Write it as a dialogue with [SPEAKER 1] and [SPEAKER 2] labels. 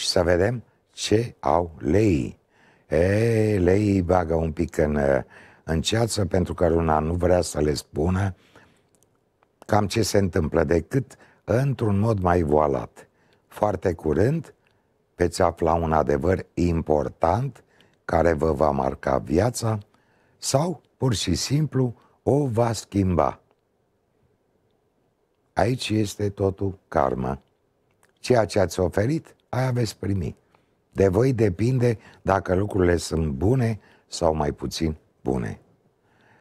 [SPEAKER 1] și să vedem ce au leii. E, leii bagă un pic în, în ceață pentru că luna nu vrea să le spună cam ce se întâmplă, decât într-un mod mai voalat. Foarte curând veți afla un adevăr important care vă va marca viața sau pur și simplu o va schimba. Aici este totul karma. Ceea ce ați oferit aia veți primi. De voi depinde dacă lucrurile sunt bune sau mai puțin bune.